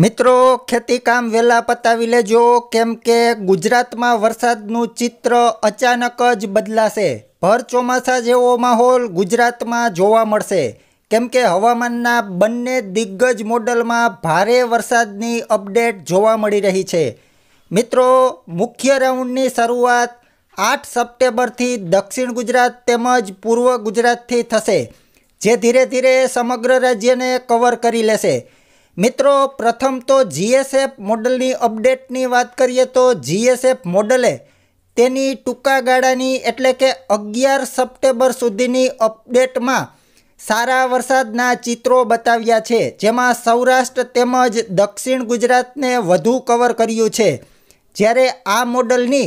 મિત્રો ખેતીકામ વહેલા પતાવી લેજો કેમ કે ગુજરાતમાં વરસાદનું ચિત્ર અચાનક જ બદલાશે ભર ચોમાસા જેવો માહોલ ગુજરાતમાં જોવા મળશે કેમ કે હવામાનના બંને દિગ્ગજ મોડલમાં ભારે વરસાદની અપડેટ જોવા મળી રહી છે મિત્રો મુખ્ય રાઉન્ડની શરૂઆત આઠ સપ્ટેમ્બરથી દક્ષિણ ગુજરાત તેમજ પૂર્વ ગુજરાતથી થશે જે ધીરે ધીરે સમગ્ર રાજ્યને કવર કરી લેશે મિત્રો પ્રથમ તો જીએસએફ મોડલની અપડેટની વાત કરીએ તો જીએસએફ મોડલે તેની ટૂંકા ગાળાની એટલે કે અગિયાર સપ્ટેમ્બર સુધીની અપડેટમાં સારા વરસાદના ચિત્રો બતાવ્યા છે જેમાં સૌરાષ્ટ્ર તેમજ દક્ષિણ ગુજરાતને વધુ કવર કર્યું છે જ્યારે આ મોડલની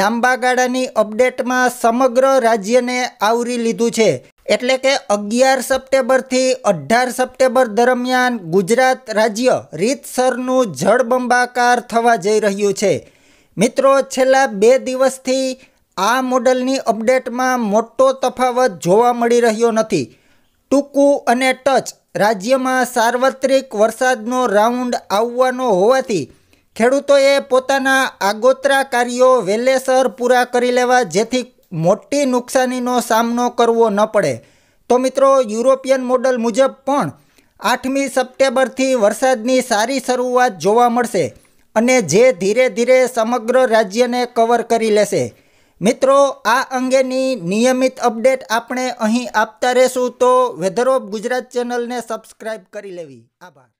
લાંબા ગાળાની અપડેટમાં સમગ્ર રાજ્યને આવરી લીધું છે એટલે કે અગિયાર સપ્ટેમ્બરથી અઢાર સપ્ટેમ્બર દરમિયાન ગુજરાત રાજ્ય રીતસરનું જળબંબાકાર થવા જઈ રહ્યું છે મિત્રો છેલ્લા બે દિવસથી આ મોડલની અપડેટમાં મોટો તફાવત જોવા મળી રહ્યો નથી ટૂંકું અને ટચ રાજ્યમાં સાર્વત્રિક વરસાદનો રાઉન્ડ આવવાનો હોવાથી ખેડૂતોએ પોતાના આગોતરા કાર્યો વેલેસર પૂરા કરી લેવા જેથી મોટી નુકસાનીનો સામનો કરવો ન પડે તો મિત્રો યુરોપિયન મોડલ મુજબ પણ આઠમી સપ્ટેમ્બરથી વરસાદની સારી શરૂઆત જોવા મળશે અને જે ધીરે ધીરે સમગ્ર રાજ્યને કવર કરી લેશે મિત્રો આ અંગેની નિયમિત અપડેટ આપણે અહીં આપતા રહેશું તો વેધર ઓફ ગુજરાત ચેનલને સબસ્ક્રાઈબ કરી લેવી આભાર